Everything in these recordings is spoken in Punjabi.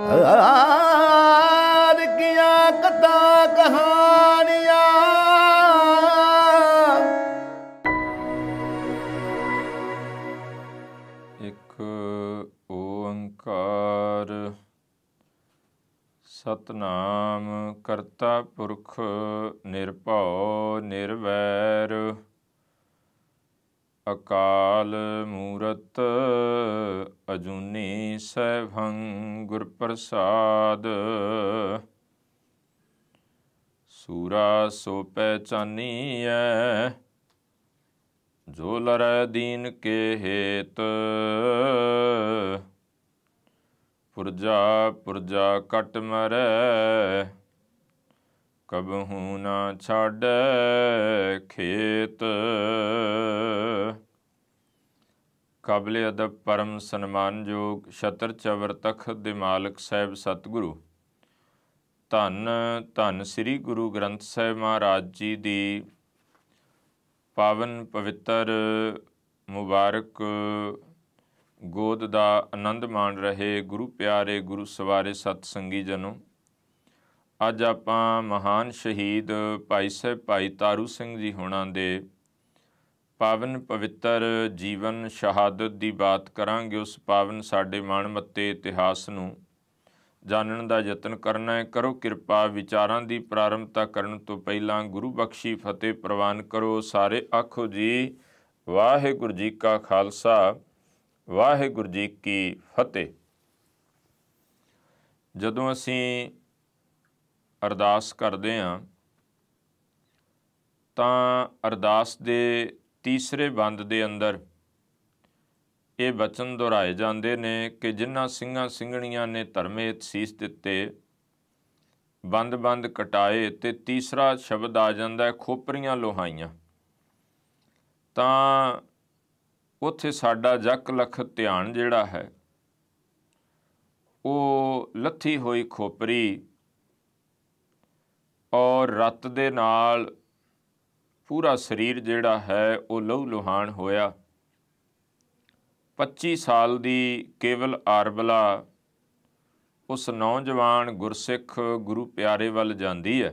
ਆਰ ਕੀਆਂ ਕਥਾ ਕਹਾਣੀਆਂ ਇੱਕ ਓੰਕਾਰ ਸਤਨਾਮ ਕਰਤਾ ਪੁਰਖ ਨਿਰਭਉ ਨਿਰਵੈਰ ਅਕਾਲ ਮੂਰਤ ਅਜੂਨੀ ਸੈਭੰ ਗੁਰ ਪ੍ਰਸਾਦ ਸੂਰਾ ਸੋ ਪਹਿਚਾਨੀ ਐ ਜੋ ਲਰੈ ਦੀਨ ਕੇ ਹੇਤ ਪੁਰਜਾ ਪੁਰਜਾ ਕਟ ਮਰੈ ਕਬਹੂ ਨਾ ਛੱਡ ਖੇਤ ਕਬਲੇ ਅਦਬ ਪਰਮ ਸਨਮਾਨਯੋਗ ਛਤਰ ਚਵਰ ਤਖ ਦੇ ਮਾਲਕ ਸਾਹਿਬ ਸਤਿਗੁਰੂ ਧੰਨ ਧੰਨ ਸ੍ਰੀ ਗੁਰੂ ਗ੍ਰੰਥ ਸਾਹਿਬ ਮਹਾਰਾਜ ਜੀ ਦੀ ਪਾਵਨ ਪਵਿੱਤਰ ਮੁਬਾਰਕ ਗੋਦ ਦਾ ਆਨੰਦ ਮਾਣ ਰਹੇ ਗੁਰੂ ਪਿਆਰੇ ਗੁਰੂ ਸਵਾਰੇ ਸਤ ਸੰਗੀ ਜਨੋ ਅੱਜ ਆਪਾਂ ਮਹਾਨ ਸ਼ਹੀਦ ਭਾਈ ਸਾਹਿਬ ਭਾਈ ਤਾਰੂ ਸਿੰਘ ਜੀ ਹੋਣਾ ਦੇ ਪਾਵਨ ਪਵਿੱਤਰ ਜੀਵਨ ਸ਼ਹਾਦਤ ਦੀ ਬਾਤ ਕਰਾਂਗੇ ਉਸ ਪਾਵਨ ਸਾਡੇ ਮੱਤੇ ਇਤਿਹਾਸ ਨੂੰ ਜਾਣਨ ਦਾ ਯਤਨ ਕਰਨਾ ਹੈ ਕਰੋ ਕਿਰਪਾ ਵਿਚਾਰਾਂ ਦੀ ਪ੍ਰਾਰੰਭਤਾ ਕਰਨ ਤੋਂ ਪਹਿਲਾਂ ਗੁਰੂ ਬਖਸ਼ੀ ਫਤਿਹ ਪ੍ਰਵਾਨ ਕਰੋ ਸਾਰੇ ਆਖੋ ਜੀ ਵਾਹਿਗੁਰੂ ਜੀ ਕਾ ਖਾਲਸਾ ਵਾਹਿਗੁਰੂ ਜੀ ਕੀ ਫਤਿਹ ਜਦੋਂ ਅਸੀਂ ਅਰਦਾਸ ਕਰਦੇ ਹਾਂ ਤਾਂ ਅਰਦਾਸ ਦੇ ਤੀਸਰੇ ਬੰਦ ਦੇ ਅੰਦਰ ਇਹ ਬਚਨ ਦੁਹਰਾਏ ਜਾਂਦੇ ਨੇ ਕਿ ਜਿਨ੍ਹਾਂ ਸਿੰਘਾਂ ਸਿੰਘਣੀਆਂ ਨੇ ਧਰਮੇ ਸੀਸ ਦਿੱਤੇ ਬੰਦ-ਬੰਦ ਕਟਾਏ ਤੇ ਤੀਸਰਾ ਸ਼ਬਦ ਆ ਜਾਂਦਾ ਹੈ ਖੋਪਰੀਆਂ ਲੋਹਾਈਆਂ ਤਾਂ ਉੱਥੇ ਸਾਡਾ ਜੱਕ ਲਖ ਧਿਆਨ ਜਿਹੜਾ ਹੈ ਉਹ ਲੱਥੀ ਹੋਈ ਖੋਪਰੀ ਔਰ ਰਤ ਦੇ ਨਾਲ ਪੂਰਾ ਸਰੀਰ ਜਿਹੜਾ ਹੈ ਉਹ ਲਹੂ ਲੁਹਾਨ ਹੋਇਆ 25 ਸਾਲ ਦੀ ਕੇਵਲ ਆਰਬਲਾ ਉਸ ਨੌਜਵਾਨ ਗੁਰਸਿੱਖ ਗੁਰੂ ਪਿਆਰੇ ਵੱਲ ਜਾਂਦੀ ਹੈ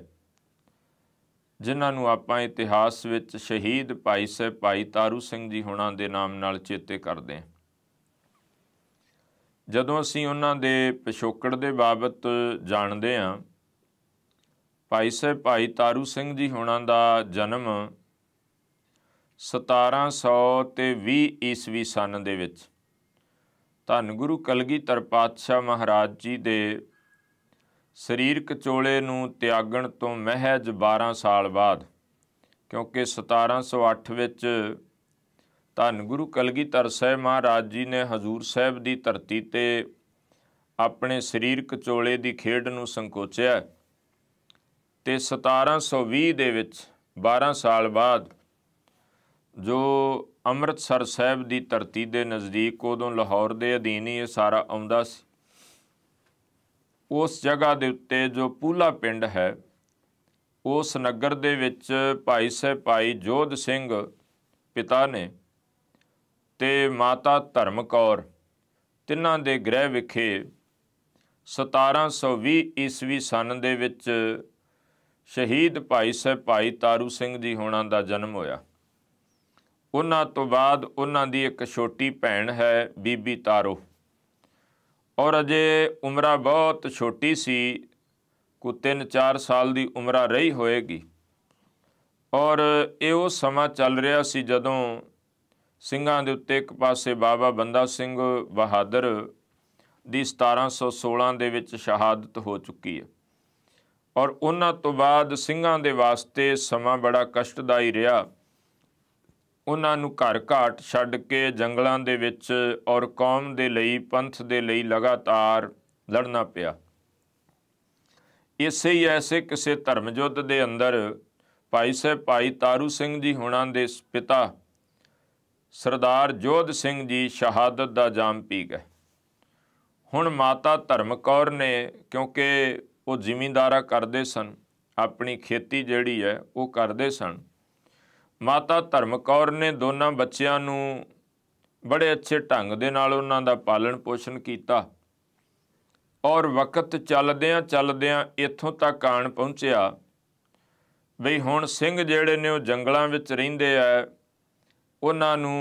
ਜਿਨ੍ਹਾਂ ਨੂੰ ਆਪਾਂ ਇਤਿਹਾਸ ਵਿੱਚ ਸ਼ਹੀਦ ਭਾਈ ਸਾਹਿਬ ਭਾਈ ਤਾਰੂ ਸਿੰਘ ਜੀ ਹੁਣਾਂ ਦੇ ਨਾਮ ਨਾਲ ਚੇਤੇ ਕਰਦੇ ਹਾਂ ਜਦੋਂ ਅਸੀਂ ਉਹਨਾਂ ਦੇ ਪਿਛੋਕੜ ਦੇ ਬਾਬਤ ਜਾਣਦੇ ਹਾਂ ਭਾਈ ਸਾਹਿਬ ਭਾਈ ਤਾਰੂ ਸਿੰਘ ਜੀ ਹੋਣਾ ਦਾ ਜਨਮ 1700 ਤੇ 20 ਈਸਵੀ ਸਨ ਦੇ ਵਿੱਚ ਧੰਨ ਗੁਰੂ ਕਲਗੀਧਰ ਪਾਤਸ਼ਾਹ ਮਹਾਰਾਜ ਜੀ ਦੇ ਸਰੀਰਕ ਚੋਲੇ ਨੂੰ ਤਿਆਗਣ ਤੋਂ ਮਹਿਜ 12 ਸਾਲ ਬਾਅਦ ਕਿਉਂਕਿ 1708 ਵਿੱਚ ਧੰਨ ਗੁਰੂ ਕਲਗੀਧਰ ਸਾਹਿਬ ਮਹਾਰਾਜ ਜੀ ਨੇ ਹਜ਼ੂਰ ਸਾਹਿਬ ਦੀ ਧਰਤੀ ਤੇ ਆਪਣੇ ਸਰੀਰਕ ਚੋਲੇ ਦੀ ਖੇਡ ਨੂੰ ਸੰਕੋਚਿਆ ਤੇ 1720 ਦੇ ਵਿੱਚ 12 ਸਾਲ ਬਾਅਦ ਜੋ ਅੰਮ੍ਰਿਤਸਰ ਸਾਹਿਬ ਦੀ ਧਰਤੀ ਦੇ ਨਜ਼ਦੀਕ ਉਦੋਂ ਲਾਹੌਰ ਦੇ ਅਧੀਨ ਹੀ ਇਹ ਸਾਰਾ ਆਉਂਦਾ ਸੀ ਉਸ ਜਗ੍ਹਾ ਦੇ ਉੱਤੇ ਜੋ ਪੂਲਾ ਪਿੰਡ ਹੈ ਉਸ ਨਗਰ ਦੇ ਵਿੱਚ ਭਾਈ ਸਾਹਿਬ ਭਾਈ ਜੋਧ ਸਿੰਘ ਪਿਤਾ ਨੇ ਤੇ ਮਾਤਾ ਧਰਮਕੌਰ ਤਿੰਨਾਂ ਦੇ ਗ੍ਰਹਿ ਵਿਖੇ 1720 ਈਸਵੀ ਸਨ ਦੇ ਵਿੱਚ ਸ਼ਹੀਦ ਭਾਈ ਸਹਿ ਭਾਈ ਤਾਰੂ ਸਿੰਘ ਜੀ ਹੋਣਾ ਦਾ ਜਨਮ ਹੋਇਆ ਉਹਨਾਂ ਤੋਂ ਬਾਅਦ ਉਹਨਾਂ ਦੀ ਇੱਕ ਛੋਟੀ ਭੈਣ ਹੈ ਬੀਬੀ ਤਾਰੋ ਔਰ ਅਜੇ ਉਮਰਾ ਬਹੁਤ ਛੋਟੀ ਸੀ ਕੋ 3-4 ਸਾਲ ਦੀ ਉਮਰਾ ਰਹੀ ਹੋਏਗੀ ਔਰ ਇਹ ਉਹ ਸਮਾਂ ਚੱਲ ਰਿਹਾ ਸੀ ਜਦੋਂ ਸਿੰਘਾਂ ਦੇ ਉੱਤੇ ਇੱਕ ਪਾਸੇ ਬਾਬਾ ਬੰਦਾ ਸਿੰਘ ਬਹਾਦਰ ਦੀ 1716 ਦੇ ਵਿੱਚ ਸ਼ਹਾਦਤ ਹੋ ਚੁੱਕੀ ਹੈ ਔਰ ਉਹਨਾਂ ਤੋਂ ਬਾਅਦ ਸਿੰਘਾਂ ਦੇ ਵਾਸਤੇ ਸਮਾਂ ਬੜਾ ਕਸ਼ਟਦਾਈ ਰਿਹਾ ਉਹਨਾਂ ਨੂੰ ਘਰ ਘਾਟ ਛੱਡ ਕੇ ਜੰਗਲਾਂ ਦੇ ਵਿੱਚ ਔਰ ਕੌਮ ਦੇ ਲਈ ਪੰਥ ਦੇ ਲਈ ਲਗਾਤਾਰ ਲੜਨਾ ਪਿਆ ਇਸੇ ਹੀ ਐਸੇ ਕਿਸੇ ਧਰਮ ਯੁੱਧ ਦੇ ਅੰਦਰ ਭਾਈ ਸਾਹਿਬ ਭਾਈ ਤਾਰੂ ਸਿੰਘ ਜੀ ਹੁਣਾਂ ਦੇ ਪਿਤਾ ਸਰਦਾਰ ਜੋਧ ਸਿੰਘ ਜੀ ਸ਼ਹਾਦਤ ਦਾ ਜਾਮ ਪੀ ਗਏ ਹੁਣ ਮਾਤਾ ਧਰਮਕੌਰ ਨੇ ਕਿਉਂਕਿ ਉਹ ਜ਼ਿਮੀਂਦਾਰਾ ਕਰਦੇ ਸਨ ਆਪਣੀ ਖੇਤੀ ਜਿਹੜੀ ਹੈ ਉਹ ਕਰਦੇ ਸਨ ਮਾਤਾ ਧਰਮਕੌਰ ਨੇ ਦੋਨਾਂ ਬੱਚਿਆਂ ਨੂੰ ਬੜੇ ਅੱਛੇ ਢੰਗ ਦੇ ਨਾਲ ਉਹਨਾਂ ਦਾ ਪਾਲਣ ਪੋਸ਼ਣ ਕੀਤਾ ਔਰ ਵਕਤ ਚੱਲਦਿਆਂ ਚੱਲਦਿਆਂ ਇੱਥੋਂ ਤੱਕ ਆਣ ਪਹੁੰਚਿਆ ਵੀ ਹੁਣ ਸਿੰਘ ਜਿਹੜੇ ਨੇ ਉਹ ਜੰਗਲਾਂ ਵਿੱਚ ਰਹਿੰਦੇ ਆ ਉਹਨਾਂ ਨੂੰ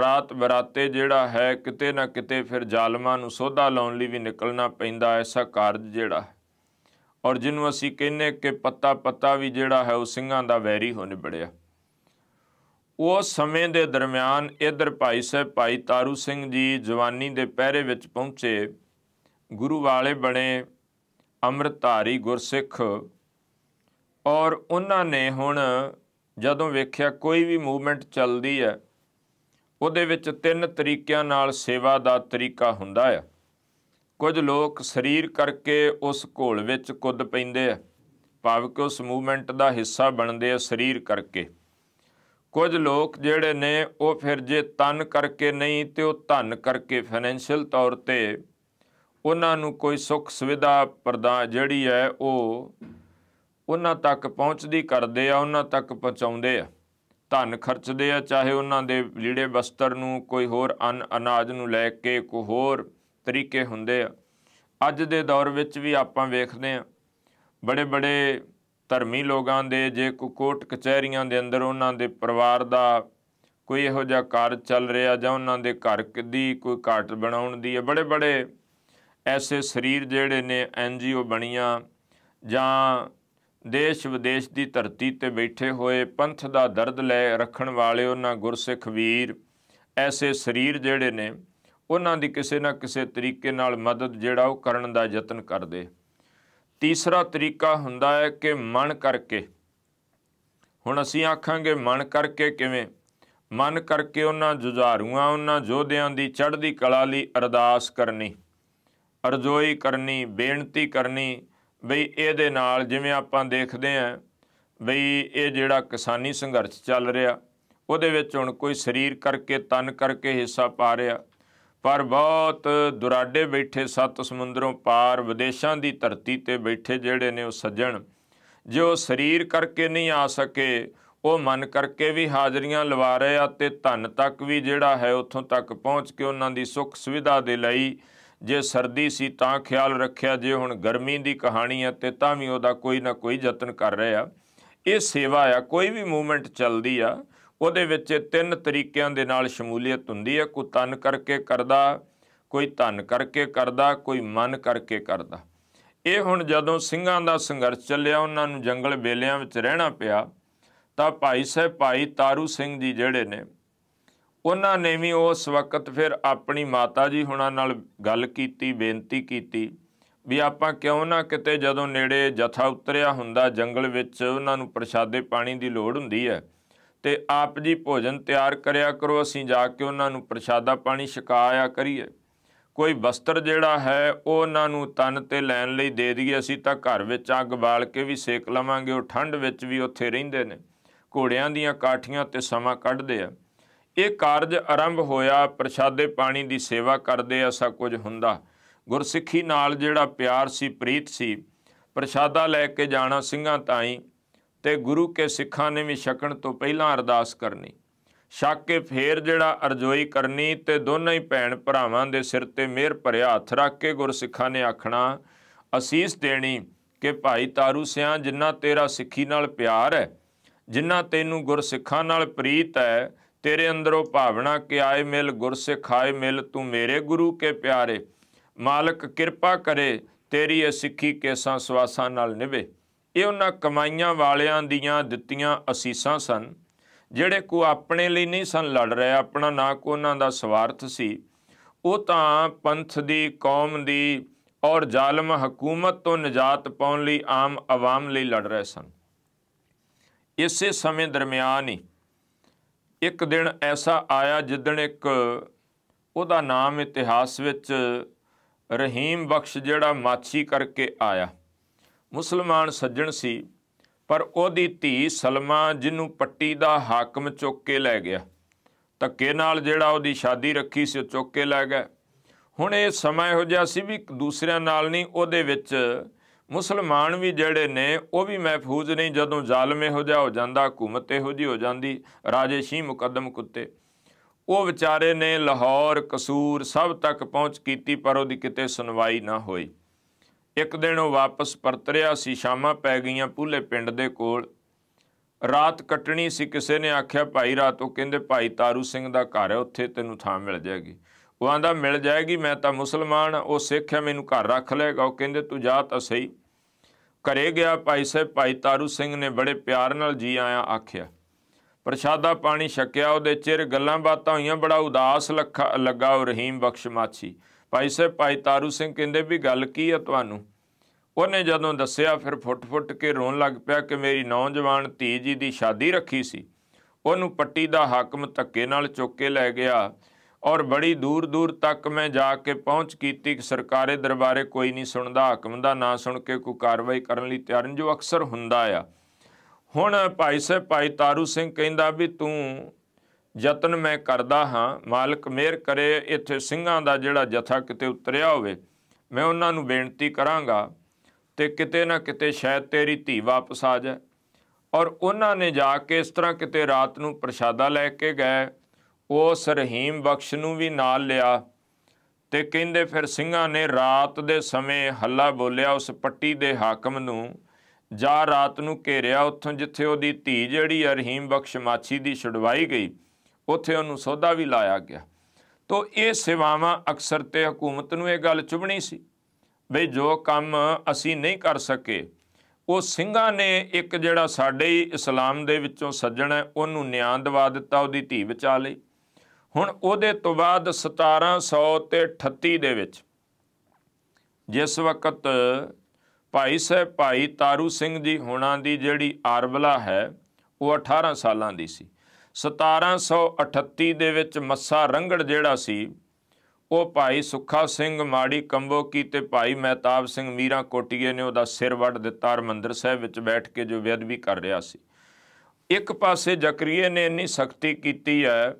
ਰਾਤ ਬਰਾਤੇ ਜਿਹੜਾ ਹੈ ਕਿਤੇ ਨਾ ਕਿਤੇ ਫਿਰ ਜ਼ਾਲਮਾਂ ਨੂੰ ਸੋਧਾ ਲਾਉਣ ਲਈ ਵੀ ਨਿਕਲਣਾ ਪੈਂਦਾ ਐਸਾ ਕਾਰਜ ਜਿਹੜਾ ਔਰ ਜਿਹਨੂੰ ਅਸੀਂ ਕਹਿੰਨੇ ਕਿ ਪੱਤਾ ਪੱਤਾ ਵੀ ਜਿਹੜਾ ਹੈ ਉਹ ਸਿੰਘਾਂ ਦਾ ਵੈਰੀ ਹੋ ਨਿਬੜਿਆ ਉਹ ਸਮੇਂ ਦੇ ਦਰਮਿਆਨ ਇਧਰ ਭਾਈ ਸਾਹਿਬ ਭਾਈ ਤਾਰੂ ਸਿੰਘ ਜੀ ਜਵਾਨੀ ਦੇ ਪਹਿਰੇ ਵਿੱਚ ਪਹੁੰਚੇ ਗੁਰੂ ਵਾਲੇ ਬਣੇ ਅੰਮ੍ਰਿਤਧਾਰੀ ਗੁਰਸਿੱਖ ਔਰ ਉਹਨਾਂ ਨੇ ਹੁਣ ਜਦੋਂ ਵੇਖਿਆ ਕੋਈ ਵੀ ਮੂਵਮੈਂਟ ਚੱਲਦੀ ਹੈ ਉਹਦੇ ਵਿੱਚ ਤਿੰਨ ਤਰੀਕਿਆਂ ਨਾਲ ਸੇਵਾ ਦਾ ਤਰੀਕਾ ਹੁੰਦਾ ਹੈ ਕੁਝ ਲੋਕ ਸਰੀਰ ਕਰਕੇ ਉਸ ਘੋਲ ਵਿੱਚ ਕੁੱਦ ਪੈਂਦੇ ਆ ਭਾਵ ਕਿ ਉਸ ਮੂਵਮੈਂਟ ਦਾ ਹਿੱਸਾ ਬਣਦੇ ਆ ਸਰੀਰ ਕਰਕੇ ਕੁਝ ਲੋਕ ਜਿਹੜੇ ਨੇ ਉਹ ਫਿਰ ਜੇ ਤਨ ਕਰਕੇ ਨਹੀਂ ਤੇ ਉਹ ਧਨ ਕਰਕੇ ਫਾਈਨੈਂਸ਼ੀਅਲ ਤੌਰ ਤੇ ਉਹਨਾਂ ਨੂੰ ਕੋਈ ਸੁੱਖ ਸੁਵਿਧਾ ਪ੍ਰਦਾਨ ਜਿਹੜੀ ਹੈ ਉਹ ਉਹਨਾਂ ਤੱਕ ਪਹੁੰਚਦੀ ਕਰਦੇ ਆ ਉਹਨਾਂ ਤੱਕ ਪਹੁੰਚਾਉਂਦੇ ਆ ਧਨ ਖਰਚਦੇ ਆ ਚਾਹੇ ਉਹਨਾਂ ਦੇ ਲੀੜੇ ਵਸਤਰ ਨੂੰ ਕੋਈ ਹੋਰ ਅਨ ਅਨਾਜ ਨੂੰ ਲੈ ਕੇ ਕੋਈ ਹੋਰ ਤਰੀਕੇ ਹੁੰਦੇ ਆ ਅੱਜ ਦੇ ਦੌਰ ਵਿੱਚ ਵੀ ਆਪਾਂ ਵੇਖਦੇ ਆ ਬੜੇ ਬੜੇ ਧਰਮੀ ਲੋਕਾਂ ਦੇ ਜੇ ਕੋ ਕੋਟ ਕਚਹਿਰੀਆਂ ਦੇ ਅੰਦਰ ਉਹਨਾਂ ਦੇ ਪਰਿਵਾਰ ਦਾ ਕੋਈ ਇਹੋ ਜਿਹਾ ਕਾਰਜ ਚੱਲ ਰਿਹਾ ਜਾਂ ਉਹਨਾਂ ਦੇ ਘਰ ਦੀ ਕੋਈ ਘਾਟ ਬਣਾਉਣ ਦੀ ਹੈ ਬੜੇ ਬੜੇ ਐਸੇ ਸਰੀਰ ਜਿਹੜੇ ਨੇ ਐਨ ਜੀਓ ਬਣੀਆਂ ਜਾਂ ਦੇਸ਼ ਵਿਦੇਸ਼ ਦੀ ਧਰਤੀ ਤੇ ਬੈਠੇ ਹੋਏ ਪੰਥ ਦਾ ਦਰਦ ਲੈ ਰੱਖਣ ਵਾਲੇ ਉਹਨਾਂ ਗੁਰਸਿੱਖ ਵੀਰ ਐਸੇ ਸਰੀਰ ਜਿਹੜੇ ਨੇ ਉਹਨਾਂ ਦੀ ਕਿਸੇ ਨਾ ਕਿਸੇ ਤਰੀਕੇ ਨਾਲ ਮਦਦ ਜਿਹੜਾ ਉਹ ਕਰਨ ਦਾ ਯਤਨ ਕਰਦੇ ਤੀਸਰਾ ਤਰੀਕਾ ਹੁੰਦਾ ਹੈ ਕਿ ਮਨ ਕਰਕੇ ਹੁਣ ਅਸੀਂ ਆਖਾਂਗੇ ਮਨ ਕਰਕੇ ਕਿਵੇਂ ਮਨ ਕਰਕੇ ਉਹਨਾਂ ਜੁਝਾਰੂਆਂ ਉਹਨਾਂ ਜੋਧਿਆਂ ਦੀ ਚੜ੍ਹਦੀ ਕਲਾ ਲਈ ਅਰਦਾਸ ਕਰਨੀ ਅਰਜ਼ੋਈ ਕਰਨੀ ਬੇਨਤੀ ਕਰਨੀ ਬਈ ਇਹਦੇ ਨਾਲ ਜਿਵੇਂ ਆਪਾਂ ਦੇਖਦੇ ਆਂ ਬਈ ਇਹ ਜਿਹੜਾ ਕਿਸਾਨੀ ਸੰਘਰਸ਼ ਚੱਲ ਰਿਹਾ ਉਹਦੇ ਵਿੱਚ ਹੁਣ ਕੋਈ ਸਰੀਰ ਕਰਕੇ ਤਨ ਕਰਕੇ ਹਿੱਸਾ ਪਾ ਰਿਹਾ ਪਰ ਬਹੁਤ ਦੁਰਾਡੇ ਬੈਠੇ ਸੱਤ ਸਮੁੰਦਰੋਂ ਪਾਰ ਵਿਦੇਸ਼ਾਂ ਦੀ ਧਰਤੀ ਤੇ ਬੈਠੇ ਜਿਹੜੇ ਨੇ ਉਹ ਸੱਜਣ ਜੋ ਸਰੀਰ ਕਰਕੇ ਨਹੀਂ ਆ ਸਕੇ ਉਹ ਮਨ ਕਰਕੇ ਵੀ ਹਾਜ਼ਰੀਆਂ ਲਵਾ ਰਹੇ ਆ ਤੇ ਧਨ ਤੱਕ ਵੀ ਜਿਹੜਾ ਹੈ ਉੱਥੋਂ ਤੱਕ ਪਹੁੰਚ ਕੇ ਉਹਨਾਂ ਦੀ ਸੁੱਖ ਸੁਵਿਧਾ ਦੇ ਲਈ ਜੇ ਸਰਦੀ ਸੀ ਤਾਂ ਖਿਆਲ ਰੱਖਿਆ ਜੇ ਹੁਣ ਗਰਮੀ ਦੀ ਕਹਾਣੀ ਹੈ ਤੇ ਤਾਂ ਵੀ ਉਹਦਾ ਕੋਈ ਨਾ ਕੋਈ ਯਤਨ ਕਰ ਰਹੇ ਆ ਇਹ ਸੇਵਾ ਆ ਕੋਈ ਵੀ ਮੂਵਮੈਂਟ ਚੱਲਦੀ ਆ ਉਹਦੇ ਵਿੱਚ ਤਿੰਨ ਤਰੀਕਿਆਂ ਦੇ ਨਾਲ ਸ਼ਮੂਲੀਅਤ ਹੁੰਦੀ ਹੈ ਕੋਈ ਤਨ ਕਰਕੇ ਕਰਦਾ ਕੋਈ ਧਨ ਕਰਕੇ ਕਰਦਾ ਕੋਈ ਮਨ ਕਰਕੇ ਕਰਦਾ ਇਹ ਹੁਣ ਜਦੋਂ ਸਿੰਘਾਂ ਦਾ ਸੰਘਰਸ਼ ਚੱਲਿਆ ਉਹਨਾਂ ਨੂੰ ਜੰਗਲ ਬੇਲਿਆਂ ਵਿੱਚ ਰਹਿਣਾ ਪਿਆ ਤਾਂ ਭਾਈ ਸਾਹਿਬ ਭਾਈ ਤਾਰੂ ਸਿੰਘ ਜੀ ਜਿਹੜੇ ਨੇ ਉਹਨਾਂ ਨੇ ਵੀ ਉਸ ਵਕਤ ਫਿਰ ਆਪਣੀ ਮਾਤਾ ਜੀ ਹੁਣਾਂ ਨਾਲ ਗੱਲ ਕੀਤੀ ਬੇਨਤੀ ਕੀਤੀ ਵੀ ਆਪਾਂ ਕਿਉਂ ਨਾ ਕਿਤੇ ਜਦੋਂ ਨੇੜੇ ਜਥਾ ਉਤਰਿਆ ਹੁੰਦਾ ਜੰਗਲ ਵਿੱਚ ਉਹਨਾਂ ਨੂੰ ਪ੍ਰਸ਼ਾਦੇ ਪਾਣੀ ਦੀ ਲੋੜ ਹੁੰਦੀ ਹੈ ਤੇ ਆਪ ਜੀ ਭੋਜਨ ਤਿਆਰ ਕਰਿਆ ਕਰੋ ਅਸੀਂ ਜਾ ਕੇ ਉਹਨਾਂ ਨੂੰ ਪ੍ਰਸ਼ਾਦਾ ਪਾਣੀ ਛਕਾਇਆ ਕਰੀਏ ਕੋਈ ਵਸਤਰ ਜਿਹੜਾ ਹੈ ਉਹ ਉਹਨਾਂ ਨੂੰ ਤਨ ਤੇ ਲੈਣ ਲਈ ਦੇ ਦਈਏ ਅਸੀਂ ਤਾਂ ਘਰ ਵਿੱਚ ਅੱਗ ਬਾਲ ਕੇ ਵੀ ਸੇਕ ਲਵਾਂਗੇ ਉਹ ਠੰਡ ਵਿੱਚ ਵੀ ਉੱਥੇ ਰਹਿੰਦੇ ਨੇ ਘੋੜਿਆਂ ਦੀਆਂ ਕਾਠੀਆਂ ਤੇ ਸਮਾਂ ਕੱਢਦੇ ਆ ਇਹ ਕਾਰਜ ਆਰੰਭ ਹੋਇਆ ਪ੍ਰਸ਼ਾਦੇ ਪਾਣੀ ਦੀ ਸੇਵਾ ਕਰਦੇ ਆ ਸਭ ਕੁਝ ਹੁੰਦਾ ਗੁਰਸਿੱਖੀ ਨਾਲ ਜਿਹੜਾ ਪਿਆਰ ਸੀ ਪ੍ਰੀਤ ਸੀ ਪ੍ਰਸ਼ਾਦਾ ਲੈ ਕੇ ਜਾਣਾ ਸਿੰਘਾਂ ਤਾਈ ਤੇ ਗੁਰੂ ਕੇ ਸਿੱਖਾਂ ਨੇ ਵੀ ਛਕਣ ਤੋਂ ਪਹਿਲਾਂ ਅਰਦਾਸ ਕਰਨੀ ਛੱਕ ਕੇ ਫੇਰ ਜਿਹੜਾ ਅਰਜ਼ੋਈ ਕਰਨੀ ਤੇ ਦੋਨੇ ਹੀ ਭੈਣ ਭਰਾਵਾਂ ਦੇ ਸਿਰ ਤੇ ਮਿਹਰ ਭਰਿਆ ਹੱਥ ਰੱਖ ਕੇ ਗੁਰਸਿੱਖਾਂ ਨੇ ਆਖਣਾ ਅਸੀਸ ਦੇਣੀ ਕਿ ਭਾਈ ਤਾਰੂ ਸਿਆਂ ਜਿੰਨਾ ਤੇਰਾ ਸਿੱਖੀ ਨਾਲ ਪਿਆਰ ਹੈ ਜਿੰਨਾ ਤੈਨੂੰ ਗੁਰਸਿੱਖਾਂ ਨਾਲ ਪ੍ਰੀਤ ਹੈ ਤੇਰੇ ਅੰਦਰੋਂ ਭਾਵਨਾ ਕਿ ਆਏ ਮਿਲ ਗੁਰਸਿੱਖ ਆਏ ਮਿਲ ਤੂੰ ਮੇਰੇ ਗੁਰੂ ਕੇ ਪਿਆਰੇ ਮਾਲਕ ਕਿਰਪਾ ਕਰੇ ਤੇਰੀ ਇਹ ਸਿੱਖੀ ਕੇਸਾਂ ਸਵਾਸਾਂ ਨਾਲ ਨਿਵੇ ਇਹ ਉਹਨਾਂ ਕਮਾਈਆਂ ਵਾਲਿਆਂ ਦੀਆਂ ਦਿੱਤੀਆਂ ਅਸੀਸਾਂ ਸਨ ਜਿਹੜੇ ਕੋ ਆਪਣੇ ਲਈ ਨਹੀਂ ਸਨ ਲੜ ਰਹੇ ਆਪਣਾ ਨਾ ਕੋ ਉਹਨਾਂ ਦਾ ਸਵਾਰਥ ਸੀ ਉਹ ਤਾਂ ਪੰਥ ਦੀ ਕੌਮ ਦੀ ਔਰ ਜ਼ਾਲਮ ਹਕੂਮਤ ਤੋਂ ਨਜਾਤ ਪਾਉਣ ਲਈ ਆਮ ਆਵਾਮ ਲਈ ਲੜ ਰਹੇ ਸਨ ਇਸੇ ਸਮੇਂ ਦਰਮਿਆਨ ਹੀ ਇੱਕ ਦਿਨ ਐਸਾ ਆਇਆ ਜਿੱਦਣ ਇੱਕ ਉਹਦਾ ਨਾਮ ਇਤਿਹਾਸ ਵਿੱਚ ਰਹੀਮ ਬਖਸ਼ ਜਿਹੜਾ ਮਾਛੀ ਕਰਕੇ ਆਇਆ ਮੁਸਲਮਾਨ ਸੱਜਣ ਸੀ ਪਰ ਉਹਦੀ ਧੀ ਸਲਮਾ ਜਿਹਨੂੰ ਪੱਟੀ ਦਾ ਹਾਕਮ ਚੁੱਕ ਕੇ ਲੈ ਗਿਆ ਧੱਕੇ ਨਾਲ ਜਿਹੜਾ ਉਹਦੀ ਸ਼ਾਦੀ ਰੱਖੀ ਸੀ ਚੁੱਕ ਕੇ ਲੈ ਗਿਆ ਹੁਣ ਇਹ ਸਮਾਂ ਇਹੋ ਜਿਹਾ ਸੀ ਵੀ ਦੂਸਰਿਆਂ ਨਾਲ ਨਹੀਂ ਉਹਦੇ ਵਿੱਚ ਮੁਸਲਮਾਨ ਵੀ ਜਿਹੜੇ ਨੇ ਉਹ ਵੀ ਮਹਿਫੂਜ਼ ਨਹੀਂ ਜਦੋਂ ਜ਼ਾਲਮ ਇਹੋ ਜਿਹਾ ਹੋ ਜਾਂਦਾ ਹਕੂਮਤ ਇਹੋ ਜੀ ਹੋ ਜਾਂਦੀ ਰਾਜੇ ਸ਼ੀ ਮੁਕੱਦਮ ਕੁੱਤੇ ਉਹ ਵਿਚਾਰੇ ਨੇ ਲਾਹੌਰ ਕਸੂਰ ਸਭ ਤੱਕ ਪਹੁੰਚ ਕੀਤੀ ਪਰ ਉਹਦੀ ਕਿਤੇ ਸੁਣਵਾਈ ਨਾ ਹੋਈ ਇੱਕ ਦਿਨ ਉਹ ਵਾਪਸ ਪਰਤ ਰਿਹਾ ਸੀ ਸ਼ਾਮਾਂ ਪੈ ਗਈਆਂ ਪੂਲੇ ਪਿੰਡ ਦੇ ਕੋਲ ਰਾਤ ਕੱਟਣੀ ਸੀ ਕਿਸੇ ਨੇ ਆਖਿਆ ਭਾਈ ਰਾਤ ਉਹ ਕਹਿੰਦੇ ਭਾਈ ਤਾਰੂ ਸਿੰਘ ਦਾ ਘਰ ਹੈ ਉੱਥੇ ਤੈਨੂੰ ਥਾਂ ਮਿਲ ਜਾਏਗੀ ਉਹ ਆਂਦਾ ਮਿਲ ਜਾਏਗੀ ਮੈਂ ਤਾਂ ਮੁਸਲਮਾਨ ਉਹ ਸਿੱਖ ਹੈ ਮੈਨੂੰ ਘਰ ਰੱਖ ਲਏਗਾ ਉਹ ਕਹਿੰਦੇ ਤੂੰ ਜਾ ਤਾਂ ਸਹੀ ਘਰੇ ਗਿਆ ਭਾਈ ਸਾਹਿਬ ਭਾਈ ਤਾਰੂ ਸਿੰਘ ਨੇ ਬੜੇ ਪਿਆਰ ਨਾਲ ਜੀ ਆਇਆ ਆਖਿਆ ਪ੍ਰਸ਼ਾਦਾ ਪਾਣੀ ਛਕਿਆ ਉਹਦੇ ਚਿਰ ਗੱਲਾਂ ਬਾਤਾਂ ਹੋਈਆਂ ਬੜਾ ਉਦਾਸ ਲੱਗਾ ਉਹ ਰਹੀਮ ਬਖਸ਼ ਮਾਛੀ ਭਾਈ ਸਾਹਿਬ ਭਾਈ ਤਾਰੂ ਸਿੰਘ ਕਹਿੰਦੇ ਵੀ ਗੱਲ ਕੀ ਆ ਤੁਹਾਨੂੰ ਉਹਨੇ ਜਦੋਂ ਦੱਸਿਆ ਫਿਰ ਫੁੱਟ-ਫੁੱਟ ਕੇ ਰੋਣ ਲੱਗ ਪਿਆ ਕਿ ਮੇਰੀ ਨੌਜਵਾਨ ਧੀ ਜੀ ਦੀ ਸ਼ਾਦੀ ਰੱਖੀ ਸੀ ਉਹਨੂੰ ਪੱਟੀ ਦਾ ਹਾਕਮ ਧੱਕੇ ਨਾਲ ਚੁੱਕ ਕੇ ਲੈ ਗਿਆ ਔਰ ਬੜੀ ਦੂਰ ਦੂਰ ਤੱਕ ਮੈਂ ਜਾ ਕੇ ਪਹੁੰਚ ਕੀਤੀ ਕਿ ਸਰਕਾਰੇ ਦਰਬਾਰੇ ਕੋਈ ਨਹੀਂ ਸੁਣਦਾ ਹਾਕਮ ਦਾ ਨਾਂ ਸੁਣ ਕੇ ਕੋਈ ਕਾਰਵਾਈ ਕਰਨ ਲਈ ਤਿਆਰ ਜੋ ਅਕਸਰ ਹੁੰਦਾ ਆ ਹੁਣ ਭਾਈ ਸਾਹਿਬ ਭਾਈ ਤਾਰੂ ਸਿੰਘ ਕਹਿੰਦਾ ਵੀ ਤੂੰ ਯਤਨ ਮੈਂ ਕਰਦਾ ਹਾਂ ਮਾਲਕ ਮਿਹਰ ਕਰੇ ਇੱਥੇ ਸਿੰਘਾਂ ਦਾ ਜਿਹੜਾ ਜਥਾ ਕਿਤੇ ਉਤਰਿਆ ਹੋਵੇ ਮੈਂ ਉਹਨਾਂ ਨੂੰ ਬੇਨਤੀ ਕਰਾਂਗਾ ਤੇ ਕਿਤੇ ਨਾ ਕਿਤੇ ਸ਼ਾਇਦ ਤੇਰੀ ਧੀ ਵਾਪਸ ਆ ਜਾਏ ਔਰ ਉਹਨਾਂ ਨੇ ਜਾ ਕੇ ਇਸ ਤਰ੍ਹਾਂ ਕਿਤੇ ਰਾਤ ਨੂੰ ਪ੍ਰਸ਼ਾਦਾ ਲੈ ਕੇ ਗਏ ਉਸ ਰਹੀਮ ਬਖਸ਼ ਨੂੰ ਵੀ ਨਾਲ ਲਿਆ ਤੇ ਕਹਿੰਦੇ ਫਿਰ ਸਿੰਘਾਂ ਨੇ ਰਾਤ ਦੇ ਸਮੇਂ ਹੱਲਾ ਬੋਲਿਆ ਉਸ ਪੱਟੀ ਦੇ ਹਾਕਮ ਨੂੰ ਜਾ ਰਾਤ ਨੂੰ ਘੇਰਿਆ ਉੱਥੋਂ ਜਿੱਥੇ ਉਹਦੀ ਧੀ ਜਿਹੜੀ ਰਹੀਮ ਬਖਸ਼ ਮਾਛੀ ਦੀ ਛੁਡਵਾਈ ਗਈ ਉੱਥੇ ਉਹਨੂੰ ਸੌਦਾ ਵੀ ਲਾਇਆ ਗਿਆ ਤੋਂ ਇਹ ਸੇਵਾਵਾਂ ਅਕਸਰ ਤੇ ਹਕੂਮਤ ਨੂੰ ਇਹ ਗੱਲ ਚੁਬਣੀ ਸੀ ਵੀ ਜੋ ਕੰਮ ਅਸੀਂ ਨਹੀਂ ਕਰ ਸਕੇ ਉਹ ਸਿੰਘਾਂ ਨੇ ਇੱਕ ਜਿਹੜਾ ਸਾਡੇ ਹੀ ਇਸਲਾਮ ਦੇ ਵਿੱਚੋਂ ਸੱਜਣ ਹੈ ਉਹਨੂੰ ਨਿਆਂ ਦਵਾ ਦਿੱਤਾ ਉਹਦੀ ਧੀ ਬਚਾ ਲਈ ਹੁਣ ਉਹਦੇ ਤੋਂ ਬਾਅਦ 1738 ਦੇ ਵਿੱਚ ਜਿਸ ਵਕਤ ਭਾਈ ਸਾਹਿਬ ਭਾਈ ਤਾਰੂ ਸਿੰਘ ਜੀ ਹੋਣਾ ਦੀ ਜਿਹੜੀ ਆਰਬਲਾ ਹੈ ਉਹ 18 ਸਾਲਾਂ ਦੀ ਸੀ 1738 ਦੇ ਵਿੱਚ ਮੱਸਾ ਰੰਗੜ ਜਿਹੜਾ ਸੀ ਉਹ ਭਾਈ ਸੁੱਖਾ ਸਿੰਘ ਮਾੜੀ ਕੰਬੋ ਤੇ ਭਾਈ ਮਹਿਤਾਬ ਸਿੰਘ ਮੀਰਾ ਕੋਟੀਏ ਨੇ ਉਹਦਾ ਸਿਰ ਵੱਢ ਦਿੱਤਾ ਹਰਮੰਦਰ ਸਾਹਿਬ ਵਿੱਚ ਬੈਠ ਕੇ ਜੋ ਬੇਅਦਬੀ ਕਰ ਰਿਹਾ ਸੀ ਇੱਕ ਪਾਸੇ ਜ਼ਕਰੀਏ ਨੇ ਇੰਨੀ ਸ਼ਕਤੀ ਕੀਤੀ ਹੈ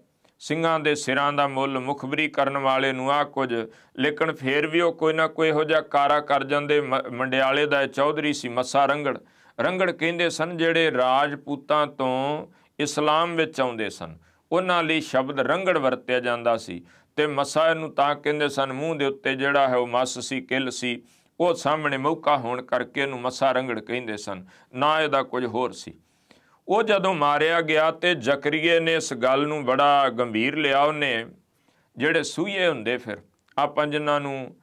ਸਿੰਘਾਂ ਦੇ ਸਿਰਾਂ ਦਾ ਮੁੱਲ ਮੁਖਬਰੀ ਕਰਨ ਵਾਲੇ ਨੂੰ ਆ ਕੁਝ ਲੇਕਿਨ ਫੇਰ ਵੀ ਉਹ ਕੋਈ ਨਾ ਕੋਈ ਇਹੋ ਜਿਹਾ ਕਾਰਾ ਕਰ ਜਾਂਦੇ ਮੰਡਿਆਲੇ ਦਾ ਚੌਧਰੀ ਸੀ ਮੱਸਾ ਰੰਗੜ ਰੰਗੜ ਕਹਿੰਦੇ ਸਨ ਜਿਹੜੇ ਰਾਜਪੂਤਾਂ ਤੋਂ ਇਸਲਾਮ ਵਿੱਚ ਆਉਂਦੇ ਸਨ ਉਹਨਾਂ ਲਈ ਸ਼ਬਦ ਰੰਗੜ ਵਰਤਿਆ ਜਾਂਦਾ ਸੀ ਤੇ ਮਸਾ ਨੂੰ ਤਾਂ ਕਹਿੰਦੇ ਸਨ ਮੂੰਹ ਦੇ ਉੱਤੇ ਜਿਹੜਾ ਹੈ ਉਹ ਮਸ ਸੀ ਕਿਲ ਸੀ ਉਹ ਸਾਹਮਣੇ ਮੌਕਾ ਹੋਣ ਕਰਕੇ ਇਹਨੂੰ ਮਸਾ ਰੰਗੜ ਕਹਿੰਦੇ ਸਨ ਨਾ ਇਹਦਾ ਕੁਝ ਹੋਰ ਸੀ ਉਹ ਜਦੋਂ ਮਾਰਿਆ ਗਿਆ ਤੇ ਜ਼ਕਰੀਏ ਨੇ ਇਸ ਗੱਲ ਨੂੰ ਬੜਾ ਗੰਭੀਰ ਲਿਆ ਉਹਨੇ ਜਿਹੜੇ ਸੂਈਏ ਹੁੰਦੇ ਫਿਰ ਆਪਾਂ ਜਿਨ੍ਹਾਂ ਨੂੰ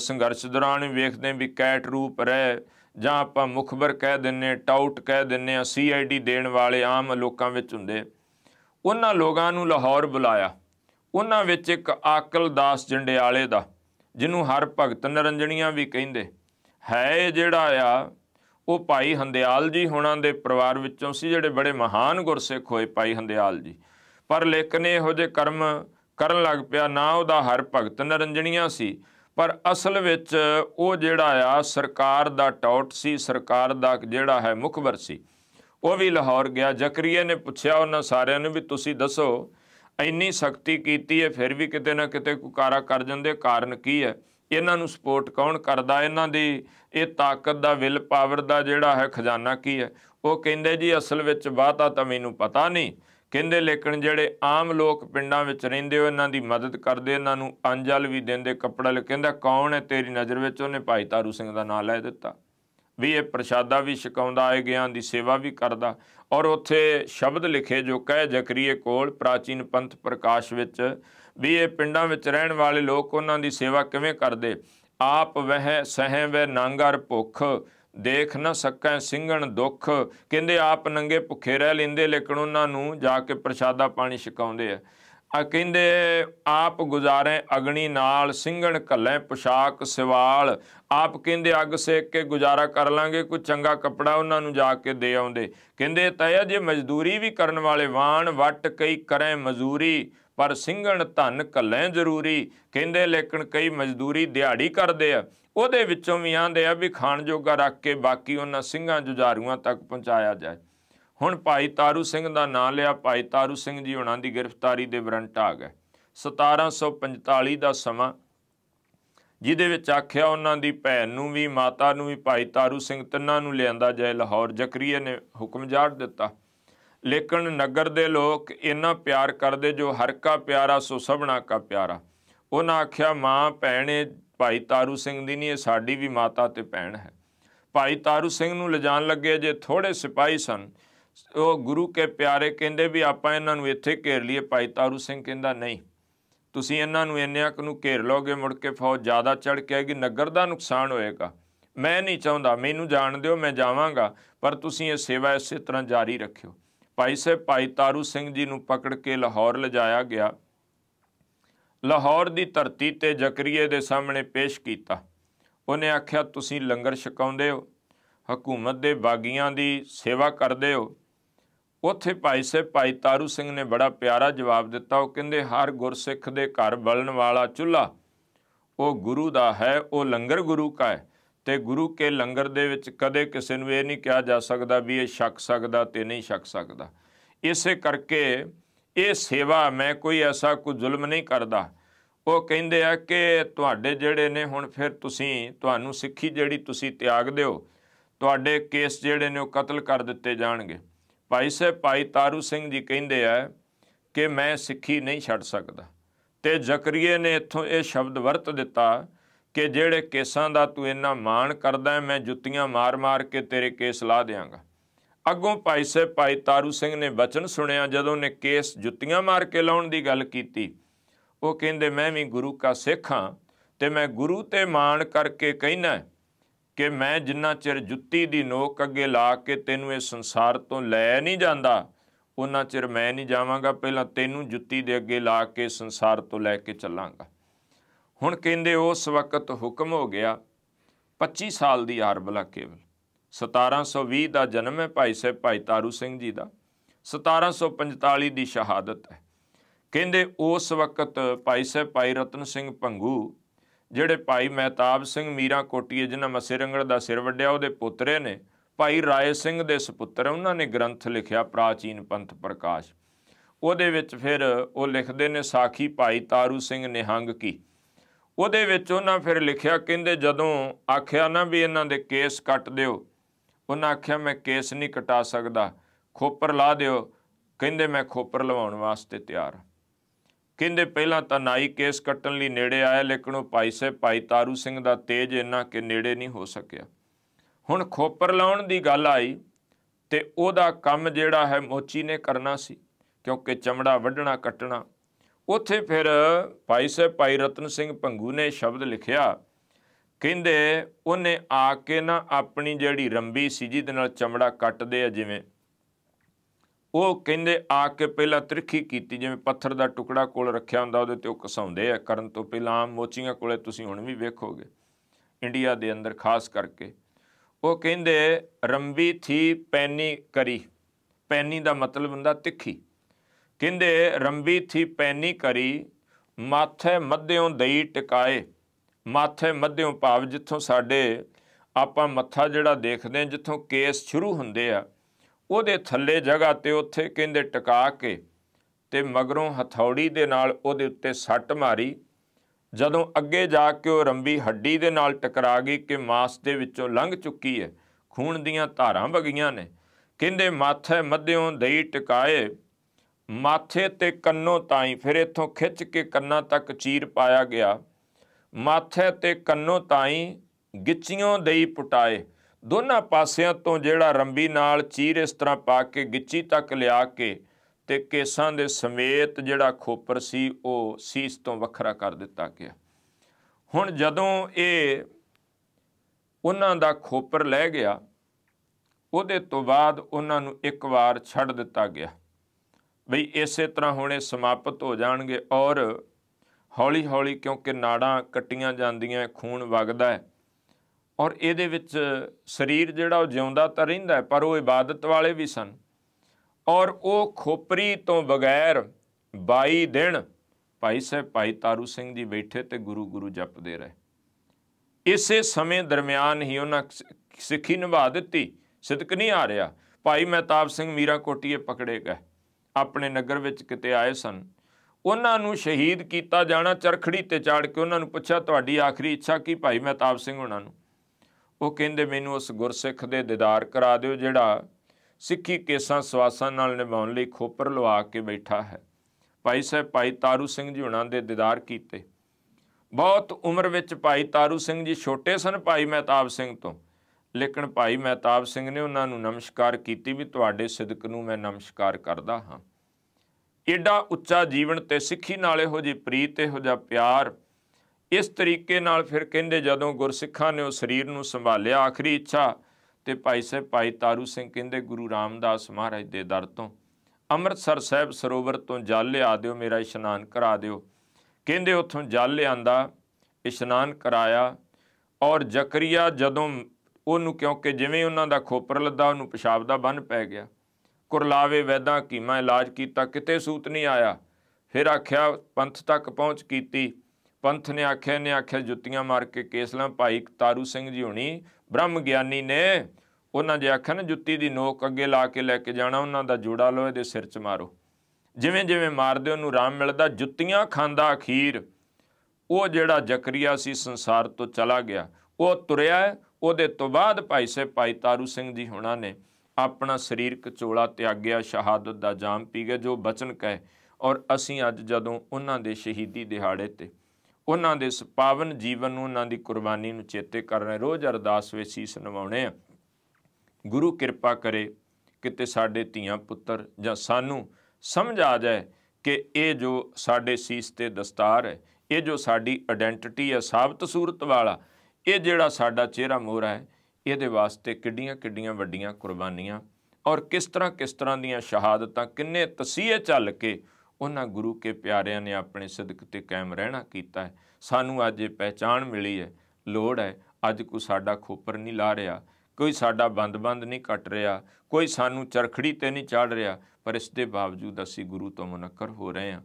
ਸੰਘਰਸ਼ ਦੌਰਾਨ ਵੇਖਦੇ ਵੀ ਕੈਟ ਰੂਪ ਰਹਿ ਜਾਂ ਆਪਾਂ ਮੁਖਬਰ ਕਹਿ ਦਿੰਨੇ ਟਾਊਟ ਕਹਿ ਦਿੰਨੇ ਆ ਸੀਆਈਡੀ ਦੇਣ ਵਾਲੇ ਆਮ ਲੋਕਾਂ ਵਿੱਚ ਹੁੰਦੇ ਉਹਨਾਂ ਲੋਕਾਂ ਨੂੰ ਲਾਹੌਰ ਬੁਲਾਇਆ ਉਹਨਾਂ ਵਿੱਚ ਇੱਕ ਆਕਲ ਦਾਸ ਜੰਡਿਆਲੇ ਦਾ ਜਿਹਨੂੰ ਹਰ ਭਗਤ ਨਰੰਜਣੀਆਂ ਵੀ ਕਹਿੰਦੇ ਹੈ ਜਿਹੜਾ ਆ ਉਹ ਭਾਈ ਹੰਦਿਆਲ ਜੀ ਹੋਣਾ ਦੇ ਪਰਿਵਾਰ ਵਿੱਚੋਂ ਸੀ ਜਿਹੜੇ ਬੜੇ ਮਹਾਨ ਗੁਰਸਿੱਖ ਹੋਏ ਭਾਈ ਹੰਦਿਆਲ ਜੀ ਪਰ ਲੇਕਿਨ ਇਹੋ ਜਿਹੇ ਕਰਮ ਕਰਨ ਲੱਗ ਪਿਆ ਨਾ ਉਹਦਾ ਹਰ ਭਗਤ ਨਰੰਜਣੀਆਂ ਸੀ ਪਰ ਅਸਲ ਵਿੱਚ ਉਹ ਜਿਹੜਾ ਆ ਸਰਕਾਰ ਦਾ ਟੌਟ ਸੀ ਸਰਕਾਰ ਦਾ ਜਿਹੜਾ ਹੈ ਮੁਖਬਰ ਸੀ ਉਹ ਵੀ ਲਾਹੌਰ ਗਿਆ ਜ਼ਕਰੀਆ ਨੇ ਪੁੱਛਿਆ ਉਹਨਾਂ ਸਾਰਿਆਂ ਨੂੰ ਵੀ ਤੁਸੀਂ ਦੱਸੋ ਇੰਨੀ ਸ਼ਕਤੀ ਕੀਤੀ ਹੈ ਫਿਰ ਵੀ ਕਿਤੇ ਨਾ ਕਿਤੇ ਕੁਕਾਰਾ ਕਰ ਜਾਂਦੇ ਕਾਰਨ ਕੀ ਹੈ ਇਹਨਾਂ ਨੂੰ ਸਪੋਰਟ ਕੌਣ ਕਰਦਾ ਇਹਨਾਂ ਦੀ ਇਹ ਤਾਕਤ ਦਾ ਵਿਲ ਪਾਵਰ ਦਾ ਜਿਹੜਾ ਹੈ ਖਜ਼ਾਨਾ ਕੀ ਹੈ ਉਹ ਕਹਿੰਦੇ ਜੀ ਅਸਲ ਵਿੱਚ ਬਾਤਾਂ ਤਾਂ ਮੈਨੂੰ ਪਤਾ ਨਹੀਂ ਕਹਿੰਦੇ ਲੇਕਿਨ ਜਿਹੜੇ ਆਮ ਲੋਕ ਪਿੰਡਾਂ ਵਿੱਚ ਰਹਿੰਦੇ ਹੋ ਇਹਨਾਂ ਦੀ ਮਦਦ ਕਰਦੇ ਇਹਨਾਂ ਨੂੰ ਅੰਜਲ ਵੀ ਦਿੰਦੇ ਕੱਪੜਾ ਲੈ ਕਹਿੰਦਾ ਕੌਣ ਹੈ ਤੇਰੀ ਨਜ਼ਰ ਵਿੱਚ ਉਹਨੇ ਭਾਈ ਤਾਰੂ ਸਿੰਘ ਦਾ ਨਾਮ ਲੈ ਦਿੱਤਾ ਵੀ ਇਹ ਪ੍ਰਸ਼ਾਦਾ ਵੀ ਛਕਾਉਂਦਾ ਆਏ ਗਿਆਨ ਦੀ ਸੇਵਾ ਵੀ ਕਰਦਾ ਔਰ ਉੱਥੇ ਸ਼ਬਦ ਲਿਖੇ ਜੋ ਕਹਿ ਜ਼ਕਰੀਏ ਕੋਲ ਪ੍ਰਾਚੀਨ ਪੰਥ ਪ੍ਰਕਾਸ਼ ਵਿੱਚ ਵੀ ਇਹ ਪਿੰਡਾਂ ਵਿੱਚ ਰਹਿਣ ਵਾਲੇ ਲੋਕ ਉਹਨਾਂ ਦੀ ਸੇਵਾ ਕਿਵੇਂ ਕਰਦੇ ਆਪ ਵਹਿ ਸਹਿ ਵੈ ਨਾਂਗਰ ਭੁੱਖ ਦੇਖ ਨਾ ਸਕੈ ਸਿੰਘਣ ਦੁੱਖ ਕਹਿੰਦੇ ਆਪ ਨੰਗੇ ਭੁੱਖੇ ਰਹਿ ਲੈਂਦੇ ਲੇਕਿਨ ਉਹਨਾਂ ਨੂੰ ਜਾ ਕੇ ਪ੍ਰਸ਼ਾਦਾ ਪਾਣੀ ਛਕਾਉਂਦੇ ਆ ਆ ਕਹਿੰਦੇ ਆਪ ਗੁਜ਼ਾਰੇ ਅਗਣੀ ਨਾਲ ਸਿੰਘਣ ਕੱਲੇ ਪੋਸ਼ਾਕ ਸਿਵਾਲ ਆਪ ਕਹਿੰਦੇ ਅੱਗ ਸੇਕ ਕੇ ਗੁਜ਼ਾਰਾ ਕਰ ਲਾਂਗੇ ਕੋਈ ਚੰਗਾ ਕਪੜਾ ਉਹਨਾਂ ਨੂੰ ਜਾ ਕੇ ਦੇ ਆਉਂਦੇ ਕਹਿੰਦੇ ਤੈ ਜੇ ਮਜ਼ਦੂਰੀ ਵੀ ਕਰਨ ਵਾਲੇ ਵਾਣ ਵਟ ਕਈ ਕਰੇ ਮਜ਼ਦੂਰੀ ਪਰ ਸਿੰਘਣ ਧਨ ਕੱਲੇ ਜ਼ਰੂਰੀ ਕਹਿੰਦੇ ਲੇਕਿਨ ਕਈ ਮਜ਼ਦੂਰੀ ਦਿਹਾੜੀ ਕਰਦੇ ਆ ਉਹਦੇ ਵਿੱਚੋਂ ਵੀ ਆਂਦੇ ਆ ਵੀ ਖਾਣ ਜੋਗਾ ਰੱਖ ਕੇ ਬਾਕੀ ਉਹਨਾਂ ਸਿੰਘਾਂ ਜੁਝਾਰੂਆਂ ਤੱਕ ਪਹੁੰਚਾਇਆ ਜਾਏ ਹੁਣ ਭਾਈ ਤਾਰੂ ਸਿੰਘ ਦਾ ਨਾਂ ਲਿਆ ਭਾਈ ਤਾਰੂ ਸਿੰਘ ਜੀ ਉਹਨਾਂ ਦੀ ਗ੍ਰਿਫਤਾਰੀ ਦੇ ਵਾਰੰਟ ਆ ਗਏ 1745 ਦਾ ਸਮਾਂ ਜਿਹਦੇ ਵਿੱਚ ਆਖਿਆ ਉਹਨਾਂ ਦੀ ਭੈਣ ਨੂੰ ਵੀ ਮਾਤਾ ਨੂੰ ਵੀ ਭਾਈ ਤਾਰੂ ਸਿੰਘ ਤਿੰਨਾਂ ਨੂੰ ਲਿਆਂਦਾ ਜਾਏ ਲਾਹੌਰ ਜਕਰੀਏ ਨੇ ਹੁਕਮ ਜਾੜ ਦਿੱਤਾ ਲੇਕਿਨ ਨਗਰ ਦੇ ਲੋਕ ਇੰਨਾ ਪਿਆਰ ਕਰਦੇ ਜੋ ਹਰ ਕਾ ਪਿਆਰਾ ਸੋ ਸਭਨਾ ਕਾ ਪਿਆਰਾ ਉਹਨਾਂ ਆਖਿਆ ਮਾਂ ਭੈਣੇ ਭਾਈ ਤਾਰੂ ਸਿੰਘ ਦੀ ਨਹੀਂ ਇਹ ਸਾਡੀ ਵੀ ਮਾਤਾ ਤੇ ਭੈਣ ਹੈ ਭਾਈ ਤਾਰੂ ਸਿੰਘ ਨੂੰ ਲਿਜਾਣ ਲੱਗੇ ਜੇ ਥੋੜੇ ਸਿਪਾਈ ਸਨ ਉਹ ਗੁਰੂ ਕੇ ਪਿਆਰੇ ਕਹਿੰਦੇ ਵੀ ਆਪਾਂ ਇਹਨਾਂ ਨੂੰ ਇੱਥੇ ਘੇਰ ਲਈਏ ਭਾਈ ਤਾਰੂ ਸਿੰਘ ਕਹਿੰਦਾ ਨਹੀਂ ਤੁਸੀਂ ਇਹਨਾਂ ਨੂੰ ਇੰਨਿਆਂ ਨੂੰ ਘੇਰ ਲੋਗੇ ਮੁੜ ਕੇ ਫੌਜ ਜ਼ਿਆਦਾ ਚੜ ਕੇ ਆਏਗੀ ਨਗਰ ਦਾ ਨੁਕਸਾਨ ਹੋਏਗਾ ਮੈਂ ਨਹੀਂ ਚਾਹੁੰਦਾ ਮੈਨੂੰ ਜਾਣ ਦਿਓ ਮੈਂ ਜਾਵਾਂਗਾ ਪਰ ਤੁਸੀਂ ਇਹ ਸੇਵਾ ਇਸੇ ਤਰ੍ਹਾਂ ਜਾਰੀ ਰੱਖਿਓ ਭਾਈ ਸਾਹਿਬ ਭਾਈ ਤਾਰੂ ਸਿੰਘ ਜੀ ਨੂੰ ਪਕੜ ਕੇ ਲਾਹੌਰ ਲਿਜਾਇਆ ਗਿਆ ਲਾਹੌਰ ਦੀ ਧਰਤੀ ਤੇ ਜ਼ਕਰੀਏ ਦੇ ਸਾਹਮਣੇ ਪੇਸ਼ ਕੀਤਾ ਉਹਨੇ ਆਖਿਆ ਤੁਸੀਂ ਲੰਗਰ ਛਕਾਉਂਦੇ ਹੋ ਹਕੂਮਤ ਦੇ ਬਾਗੀਆਂ ਦੀ ਸੇਵਾ ਕਰਦੇ ਹੋ ਉੱਥੇ ਭਾਈ ਸੇ ਭਾਈ ਤਾਰੂ ਸਿੰਘ ਨੇ ਬੜਾ ਪਿਆਰਾ ਜਵਾਬ ਦਿੱਤਾ ਉਹ ਕਹਿੰਦੇ ਹਰ ਗੁਰਸਿੱਖ ਦੇ ਘਰ ਬਲਣ ਵਾਲਾ ਚੁੱਲ੍ਹਾ ਉਹ ਗੁਰੂ ਦਾ ਹੈ ਉਹ ਲੰਗਰ ਗੁਰੂ ਦਾ ਹੈ ਤੇ ਗੁਰੂ ਕੇ ਲੰਗਰ ਦੇ ਵਿੱਚ ਕਦੇ ਕਿਸੇ ਨੂੰ ਇਹ ਨਹੀਂ ਕਿਹਾ ਜਾ ਸਕਦਾ ਵੀ ਇਹ ਸ਼ੱਕ ਸਕਦਾ ਤੇ ਨਹੀਂ ਸ਼ੱਕ ਸਕਦਾ ਇਸੇ ਕਰਕੇ ਇਹ ਸੇਵਾ ਮੈਂ ਕੋਈ ਐਸਾ ਕੋਈ ਜ਼ੁਲਮ ਨਹੀਂ ਕਰਦਾ ਉਹ ਕਹਿੰਦੇ ਆ ਕਿ ਤੁਹਾਡੇ ਜਿਹੜੇ ਨੇ ਹੁਣ ਫਿਰ ਤੁਸੀਂ ਤੁਹਾਨੂੰ ਸਿੱਖੀ ਜਿਹੜੀ ਤੁਸੀਂ ਤਿਆਗ ਦਿਓ ਤੁਹਾਡੇ ਕੇਸ ਜਿਹੜੇ ਨੇ ਉਹ ਕਤਲ ਕਰ ਦਿੱਤੇ ਜਾਣਗੇ ਭਾਈ ਸਾਹਿਬ ਭਾਈ ਤਾਰੂ ਸਿੰਘ ਜੀ ਕਹਿੰਦੇ ਆ ਕਿ ਮੈਂ ਸਿੱਖੀ ਨਹੀਂ ਛੱਡ ਸਕਦਾ ਤੇ ਜ਼ਕਰੀਏ ਨੇ ਇੱਥੋਂ ਇਹ ਸ਼ਬਦ ਵਰਤ ਦਿੱਤਾ ਕਿ ਜਿਹੜੇ ਕੇਸਾਂ ਦਾ ਤੂੰ ਇੰਨਾ ਮਾਣ ਕਰਦਾ ਮੈਂ ਜੁੱਤੀਆਂ ਮਾਰ-ਮਾਰ ਕੇ ਤੇਰੇ ਕੇਸ ਲਾ ਦੇਵਾਂਗਾ ਅੱਗੋਂ ਭਾਈ ਸਾਹਿਬ ਭਾਈ ਤਾਰੂ ਸਿੰਘ ਨੇ ਬਚਨ ਸੁਣਿਆ ਜਦੋਂ ਨੇ ਕੇਸ ਜੁੱਤੀਆਂ ਮਾਰ ਕੇ ਲਾਉਣ ਦੀ ਗੱਲ ਕੀਤੀ ਉਹ ਕਹਿੰਦੇ ਮੈਂ ਵੀ ਗੁਰੂ ਕਾ ਸਿੱਖ ਹਾਂ ਤੇ ਮੈਂ ਗੁਰੂ ਤੇ ਮਾਣ ਕਰਕੇ ਕਹਿਣਾ ਕਿ ਮੈਂ ਜਿੰਨਾ ਚਿਰ ਜੁੱਤੀ ਦੀ ਨੋਕ ਅੱਗੇ ਲਾ ਕੇ ਤੈਨੂੰ ਇਹ ਸੰਸਾਰ ਤੋਂ ਲੈ ਨਹੀਂ ਜਾਂਦਾ ਉਹਨਾਂ ਚਿਰ ਮੈਂ ਨਹੀਂ ਜਾਵਾਂਗਾ ਪਹਿਲਾਂ ਤੈਨੂੰ ਜੁੱਤੀ ਦੇ ਅੱਗੇ ਲਾ ਕੇ ਸੰਸਾਰ ਤੋਂ ਲੈ ਕੇ ਚੱਲਾਂਗਾ ਹੁਣ ਕਹਿੰਦੇ ਉਸ ਵਕਤ ਹੁਕਮ ਹੋ ਗਿਆ 25 ਸਾਲ ਦੀ ਆਰਬਲਾ ਕੇਵਲ 1720 ਦਾ ਜਨਮ ਹੈ ਭਾਈ ਸਾਹਿਬ ਭਾਈ ਤਾਰੂ ਸਿੰਘ ਜੀ ਦਾ 1745 ਦੀ ਸ਼ਹਾਦਤ ਹੈ ਕਹਿੰਦੇ ਉਸ ਵਕਤ ਭਾਈ ਸਾਹਿਬ ਭਾਈ ਰਤਨ ਸਿੰਘ ਭੰਗੂ ਜਿਹੜੇ ਭਾਈ ਮਹਿਤਾਬ ਸਿੰਘ ਮੀਰਾ ਕੋਟੀਏ ਜਿਨ੍ਹਾਂ ਮਸੇ ਰੰਗੜ ਦਾ ਸਿਰ ਵੱਡਿਆ ਉਹਦੇ ਪੁੱਤਰੇ ਨੇ ਭਾਈ ਰਾਏ ਸਿੰਘ ਦੇ ਸੁਪੁੱਤਰ ਉਹਨਾਂ ਨੇ ਗ੍ਰੰਥ ਲਿਖਿਆ ਪ੍ਰਾਚੀਨ ਪੰਥ ਪ੍ਰਕਾਸ਼ ਉਹਦੇ ਵਿੱਚ ਫਿਰ ਉਹ ਲਿਖਦੇ ਨੇ ਸਾਖੀ ਭਾਈ ਤਾਰੂ ਸਿੰਘ ਨਿਹੰਗ ਕੀ ਉਹਦੇ ਵਿੱਚ ਉਹਨਾਂ ਫਿਰ ਲਿਖਿਆ ਕਹਿੰਦੇ ਜਦੋਂ ਆਖਿਆ ਨਾ ਵੀ ਇਹਨਾਂ ਦੇ ਕੇਸ ਕੱਟ ਦਿਓ ਉਹਨਾਂ ਆਖਿਆ ਮੈਂ ਕੇਸ ਨਹੀਂ ਕਟਾ ਸਕਦਾ ਖੋਪਰ ਲਾ ਦਿਓ ਕਹਿੰਦੇ ਮੈਂ ਖੋਪਰ ਲਵਾਉਣ ਵਾਸਤੇ ਤਿਆਰ ਕਹਿੰਦੇ ਪਹਿਲਾਂ ਤਾਂ ਨਾਈ ਕੇਸ ਕੱਟਣ ਲਈ ਨੇੜੇ ਆਇਆ ਲੇਕਿਨ ਉਹ ਭਾਈ ਸਾਹਿਬ ਭਾਈ ਤਾਰੂ ਸਿੰਘ ਦਾ ਤੇਜ ਇੰਨਾ ਕਿ ਨੇੜੇ ਨਹੀਂ ਹੋ ਸਕਿਆ ਹੁਣ ਖੋਪਰ ਲਾਉਣ ਦੀ ਗੱਲ ਆਈ ਤੇ ਉਹਦਾ ਕੰਮ ਜਿਹੜਾ ਹੈ ਮੋਚੀ ਨੇ ਕਰਨਾ ਸੀ ਕਿਉਂਕਿ ਚਮੜਾ ਵੱਢਣਾ ਕੱਟਣਾ ਉੱਥੇ ਫਿਰ ਭਾਈ ਸਾਹਿਬ ਭਾਈ ਰਤਨ ਸਿੰਘ ਭੰਗੂ ਨੇ ਸ਼ਬਦ ਲਿਖਿਆ ਕਹਿੰਦੇ ਉਹਨੇ ਆ ਕੇ ਨਾ ਆਪਣੀ ਜਿਹੜੀ ਰੰਬੀ ਸੀ ਜਿਹਦੇ ਨਾਲ ਚਮੜਾ ਕੱਟਦੇ ਆ ਜਿਵੇਂ ਉਹ ਕਹਿੰਦੇ ਆ ਕੇ ਪਹਿਲਾਂ ਤ੍ਰਿਖੀ ਕੀਤੀ ਜਿਵੇਂ ਪੱਥਰ ਦਾ ਟੁਕੜਾ ਕੋਲ ਰੱਖਿਆ ਹੁੰਦਾ ਉਹਦੇ ਤੇ ਉਹ ਕਸਾਉਂਦੇ ਆ ਕਰਨ ਤੋਂ ਪਹਿਲਾਂ ਮੋਚੀਆਂ ਕੋਲੇ ਤੁਸੀਂ ਹੁਣ ਵੀ ਵੇਖੋਗੇ ਇੰਡੀਆ ਦੇ ਅੰਦਰ ਖਾਸ ਕਰਕੇ ਉਹ ਕਹਿੰਦੇ ਰੰਬੀ ਥੀ ਪੈਨੀ ਕਰੀ ਪੈਨੀ ਦਾ ਮਤਲਬ ਹੁੰਦਾ ਤਿੱਖੀ ਕਹਿੰਦੇ ਰੰਬੀ ਥੀ ਪੈਨੀ ਕਰੀ ਮਾਥੇ ਮੱਧਿਓਂ ਦਈ ਟਿਕਾਏ ਮਾਥੇ ਮੱਧਿਓਂ ਭਾਵ ਜਿੱਥੋਂ ਸਾਡੇ ਆਪਾਂ ਮੱਥਾ ਜਿਹੜਾ ਦੇਖਦੇ ਜਿੱਥੋਂ ਕੇਸ ਸ਼ੁਰੂ ਹੁੰਦੇ ਆ ਉਹਦੇ ਥੱਲੇ ਜਗ੍ਹਾ ਤੇ ਉੱਥੇ ਕਹਿੰਦੇ ਟਿਕਾ ਕੇ ਤੇ ਮਗਰੋਂ ਹਥੌੜੀ ਦੇ ਨਾਲ ਉਹਦੇ ਉੱਤੇ ਸੱਟ ਮਾਰੀ ਜਦੋਂ ਅੱਗੇ ਜਾ ਕੇ ਉਹ ਰੰਬੀ ਹੱਡੀ ਦੇ ਨਾਲ ਟਕਰਾ ਗਈ ਕਿ ਮਾਸ ਦੇ ਵਿੱਚੋਂ ਲੰਘ ਚੁੱਕੀ ਹੈ ਖੂਨ ਦੀਆਂ ਧਾਰਾਂ ਵਗੀਆਂ ਨੇ ਕਹਿੰਦੇ ਮਾਥੇ ਮੱਧਿਓਂ ਦਈ ਟਿਕਾਏ ਮਾਥੇ ਤੇ ਕੰਨੋਂ ਤਾਈਂ ਫਿਰ ਇਥੋਂ ਖਿੱਚ ਕੇ ਕੰਨਾਂ ਤੱਕ ਚੀਰ ਪਾਇਆ ਗਿਆ ਮਾਥੇ ਤੇ ਕੰਨੋਂ ਤਾਈ ਗਿੱਚੀਆਂ ਦੇਈ ਪੁਟਾਏ ਦੋਨਾਂ ਪਾਸਿਆਂ ਤੋਂ ਜਿਹੜਾ ਰੰਬੀ ਨਾਲ ਚੀਰ ਇਸ ਤਰ੍ਹਾਂ ਪਾ ਕੇ ਗਿੱਚੀ ਤੱਕ ਲਿਆ ਕੇ ਤੇ ਕੇਸਾਂ ਦੇ ਸਮੇਤ ਜਿਹੜਾ ਖੋਪਰ ਸੀ ਉਹ ਸੀਸ ਤੋਂ ਵੱਖਰਾ ਕਰ ਦਿੱਤਾ ਗਿਆ ਹੁਣ ਜਦੋਂ ਇਹ ਉਹਨਾਂ ਦਾ ਖੋਪਰ ਲੈ ਗਿਆ ਉਹਦੇ ਤੋਂ ਬਾਅਦ ਉਹਨਾਂ ਨੂੰ ਇੱਕ ਵਾਰ ਛੱਡ ਦਿੱਤਾ ਗਿਆ ਬਈ ਇਸੇ ਤਰ੍ਹਾਂ ਹੁਣੇ ਸਮਾਪਤ ਹੋ ਜਾਣਗੇ ਔਰ ਹੌਲੀ ਹੌਲੀ ਕਿਉਂਕਿ ਨਾੜਾਂ ਕੱਟੀਆਂ ਜਾਂਦੀਆਂ ਖੂਨ ਵਗਦਾ ਹੈ ਔਰ ਇਹਦੇ ਵਿੱਚ ਸਰੀਰ ਜਿਹੜਾ ਉਹ ਜਿਉਂਦਾ ਤਾਂ ਰਹਿੰਦਾ ਪਰ ਉਹ ਇਬਾਦਤ ਵਾਲੇ ਵੀ ਸਨ ਔਰ ਉਹ ਖੋਪਰੀ ਤੋਂ ਬਗੈਰ 22 ਦਿਨ ਭਾਈ ਸਾਹਿਬ ਭਾਈ ਤਾਰੂ ਸਿੰਘ ਜੀ ਬੈਠੇ ਤੇ ਗੁਰੂ ਗੁਰੂ ਜਪਦੇ ਰਹੇ ਇਸੇ ਸਮੇਂ ਦਰਮਿਆਨ ਹੀ ਉਹਨਾਂ ਸਿੱਖੀ ਨਿਭਾ ਦਿੱਤੀ ਸਿੱਧਕ ਨਹੀਂ ਆ ਰਿਹਾ ਭਾਈ ਮਹਿਤਾਬ ਸਿੰਘ ਮੀਰਾ ਕੋਟੀਏ ਪਕੜੇ ਗਏ ਆਪਣੇ ਨਗਰ ਵਿੱਚ ਕਿਤੇ ਆਏ ਸਨ ਉਹਨਾਂ ਨੂੰ ਸ਼ਹੀਦ ਕੀਤਾ ਜਾਣਾ ਚਰਖੜੀ ਤੇ ਚਾੜ ਕੇ ਉਹਨਾਂ ਨੂੰ ਪੁੱਛਿਆ ਤੁਹਾਡੀ ਆਖਰੀ ਇੱਛਾ ਕੀ ਭਾਈ ਮਹਿਤਾਬ ਸਿੰਘ ਉਹਨਾਂ ਨੂੰ ਉਹ ਕਹਿੰਦੇ ਮੈਨੂੰ ਉਸ ਗੁਰਸਿੱਖ ਦੇ ਦੀਦਾਰ ਕਰਾ ਦਿਓ ਜਿਹੜਾ ਸਿੱਖੀ ਕੇਸਾਂ ਸਵਾਸਾਂ ਨਾਲ ਨਿਭਾਉਣ ਲਈ ਖੋਪਰ ਲਵਾ ਕੇ ਬੈਠਾ ਹੈ ਭਾਈ ਸਾਹਿਬ ਭਾਈ ਤਾਰੂ ਸਿੰਘ ਜੀ ਉਹਨਾਂ ਦੇ ਦੀਦਾਰ ਕੀਤੇ ਬਹੁਤ ਉਮਰ ਵਿੱਚ ਭਾਈ ਤਾਰੂ ਸਿੰਘ ਜੀ ਛੋਟੇ ਸਨ ਭਾਈ ਮਹਿਤਾਬ ਸਿੰਘ ਤੋਂ ਲੇਕਿਨ ਭਾਈ ਮਹਿਤਾਬ ਸਿੰਘ ਨੇ ਉਹਨਾਂ ਨੂੰ ਨਮਸਕਾਰ ਕੀਤੀ ਵੀ ਤੁਹਾਡੇ ਸਿਦਕ ਨੂੰ ਮੈਂ ਨਮਸਕਾਰ ਕਰਦਾ ਹਾਂ ਏਡਾ ਉੱਚਾ ਜੀਵਨ ਤੇ ਸਿੱਖੀ ਨਾਲ ਇਹੋ ਜੀ ਪ੍ਰੀਤ ਇਹੋ ਜਿਹਾ ਪਿਆਰ ਇਸ ਤਰੀਕੇ ਨਾਲ ਫਿਰ ਕਹਿੰਦੇ ਜਦੋਂ ਗੁਰਸਿੱਖਾਂ ਨੇ ਉਹ ਸਰੀਰ ਨੂੰ ਸੰਭਾਲਿਆ ਆਖਰੀ ਇੱਛਾ ਤੇ ਭਾਈ ਸਾਹਿਬ ਭਾਈ ਤਾਰੂ ਸਿੰਘ ਕਹਿੰਦੇ ਗੁਰੂ ਰਾਮਦਾਸ ਮਹਾਰਾਜ ਦੇ ਦਰ ਤੋਂ ਅੰਮ੍ਰਿਤਸਰ ਸਾਹਿਬ ਸਰੋਵਰ ਤੋਂ ਜਲ ਲਿਆ ਦਿਓ ਮੇਰਾ ਇਸ਼ਨਾਨ ਕਰਾ ਦਿਓ ਕਹਿੰਦੇ ਉੱਥੋਂ ਜਲ ਲਿਆਂਦਾ ਇਸ਼ਨਾਨ ਕਰਾਇਆ ਔਰ ਜ਼ਕਰੀਆ ਜਦੋਂ ਉਹਨੂੰ ਕਿਉਂਕਿ ਜਿਵੇਂ ਉਹਨਾਂ ਦਾ ਖੋਪਰ ਲੱਦਾ ਉਹਨੂੰ ਪਿਸ਼ਾਬ ਦਾ ਬੰਨ ਪੈ ਗਿਆ ਕੁਰਲਾਵੇ ਵੈਦਾਂ ਕੀਮਾ ਇਲਾਜ ਕੀਤਾ ਕਿਤੇ ਸੂਤ ਨਹੀਂ ਆਇਆ ਫਿਰ ਆਖਿਆ ਪੰਥ ਤੱਕ ਪਹੁੰਚ ਕੀਤੀ ਪੰਥ ਨੇ ਆਖਿਆ ਨੇ ਆਖਿਆ ਜੁੱਤੀਆਂ ਮਾਰ ਕੇ ਕੇਸਲਾ ਭਾਈ ਤਾਰੂ ਸਿੰਘ ਜੀ ਹੁਣੀ ਬ੍ਰਹਮ ਗਿਆਨੀ ਨੇ ਉਹਨਾਂ ਦੇ ਆਖਿਆ ਨੇ ਜੁੱਤੀ ਦੀ ਨੋਕ ਅੱਗੇ ਲਾ ਕੇ ਲੈ ਕੇ ਜਾਣਾ ਉਹਨਾਂ ਦਾ ਜੋੜਾ ਲੋ ਦੇ ਸਿਰ 'ਚ ਮਾਰੋ ਜਿਵੇਂ ਜਿਵੇਂ ਮਾਰਦੇ ਉਹਨੂੰ ਰਾਮ ਮਿਲਦਾ ਜੁੱਤੀਆਂ ਖਾਂਦਾ ਅਖੀਰ ਉਹ ਜਿਹੜਾ ਜ਼ਕਰੀਆ ਸੀ ਸੰਸਾਰ ਤੋਂ ਚਲਾ ਗਿਆ ਉਹ ਤੁਰਿਆ ਉਹਦੇ ਤੋਂ ਬਾਅਦ ਭਾਈ ਸੇ ਭਾਈ ਤਾਰੂ ਸਿੰਘ ਜੀ ਹੁਣਾਂ ਨੇ ਆਪਣਾ ਸਰੀਰਕ ਚੋਲਾ ਤਿਆਗਿਆ ਸ਼ਹਾਦਤ ਦਾ ਜਾਮ ਪੀ ਗਏ ਜੋ ਬਚਨ ਕਹੇ ਔਰ ਅਸੀਂ ਅੱਜ ਜਦੋਂ ਉਹਨਾਂ ਦੇ ਸ਼ਹੀਦੀ ਦਿਹਾੜੇ ਤੇ ਉਹਨਾਂ ਦੇ ਸਪਾਵਨ ਜੀਵਨ ਨੂੰ ਉਹਨਾਂ ਦੀ ਕੁਰਬਾਨੀ ਨੂੰ ਚੇਤੇ ਕਰ ਰਹੇ ਰੋਜ਼ ਅਰਦਾਸ ਵਿੱਚ ਸੀਸ ਨਵਾਉਣੇ ਆ ਗੁਰੂ ਕਿਰਪਾ ਕਰੇ ਕਿਤੇ ਸਾਡੇ ਧੀਆਂ ਪੁੱਤਰ ਜਾਂ ਸਾਨੂੰ ਸਮਝ ਆ ਜਾਏ ਕਿ ਇਹ ਜੋ ਸਾਡੇ ਸੀਸ ਤੇ ਦਸਤਾਰ ਹੈ ਇਹ ਜੋ ਸਾਡੀ ਆਇਡੈਂਟੀਟੀ ਹੈ ਸਾਬਤ ਸੂਰਤ ਵਾਲਾ ਇਹ ਜਿਹੜਾ ਸਾਡਾ ਚਿਹਰਾ ਮੋਹਰਾ ਹੈ ਇਹਦੇ ਵਾਸਤੇ ਕਿੱਡੀਆਂ ਕਿੱਡੀਆਂ ਵੱਡੀਆਂ ਕੁਰਬਾਨੀਆਂ ਔਰ ਕਿਸ ਤਰ੍ਹਾਂ ਕਿਸ ਤਰ੍ਹਾਂ ਦੀਆਂ ਸ਼ਹਾਦਤਾਂ ਕਿੰਨੇ ਤਸੀਹੇ ਚੱਲ ਕੇ ਉਹਨਾਂ ਗੁਰੂ ਕੇ ਪਿਆਰਿਆਂ ਨੇ ਆਪਣੇ ਸਦਕ ਤੇ ਕਾਇਮ ਰਹਿਣਾ ਕੀਤਾ ਹੈ ਸਾਨੂੰ ਅੱਜ ਇਹ ਪਹਿਚਾਣ ਮਿਲੀ ਹੈ ਲੋੜ ਹੈ ਅੱਜ ਕੋ ਸਾਡਾ ਖੋਪਰ ਨਹੀਂ ਲਾ ਰਿਹਾ ਕੋਈ ਸਾਡਾ ਬੰਦ-ਬੰਦ ਨਹੀਂ ਕੱਟ ਰਿਹਾ ਕੋਈ ਸਾਨੂੰ ਚਰਖੜੀ ਤੇ ਨਹੀਂ ਚੜ ਰਿਹਾ ਪਰ ਇਸ ਦੇ ਬਾਵਜੂਦ ਅਸੀਂ ਗੁਰੂ ਤੋਂ ਮੁਨੱਕਰ ਹੋ ਰਹੇ ਹਾਂ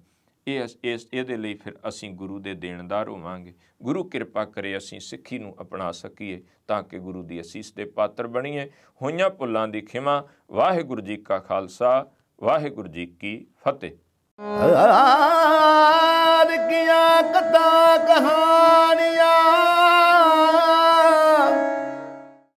ਇਹ ਇਸ ਇਹਦੇ ਲਈ ਫਿਰ ਅਸੀਂ ਗੁਰੂ ਦੇ ਦੇਣਦਾਰ ਹੋਵਾਂਗੇ ਗੁਰੂ ਕਿਰਪਾ ਕਰੇ ਅਸੀਂ ਸਿੱਖੀ ਨੂੰ ਅਪਣਾ ਸਕੀਏ ਤਾਂ ਕਿ ਗੁਰੂ ਦੀ ਅਸੀਸ ਦੇ ਪਾਤਰ ਬਣੀਏ ਹੋਈਆਂ ਭੁੱਲਾਂ ਦੀ ਖਿਮਾ ਵਾਹਿਗੁਰੂ ਜੀ ਕਾ ਖਾਲਸਾ ਵਾਹਿਗੁਰੂ ਜੀ ਕੀ ਫਤਿਹ ਅਰ ਕੀਆਂ ਕਥਾ ਕਹਾਣੀਆਂ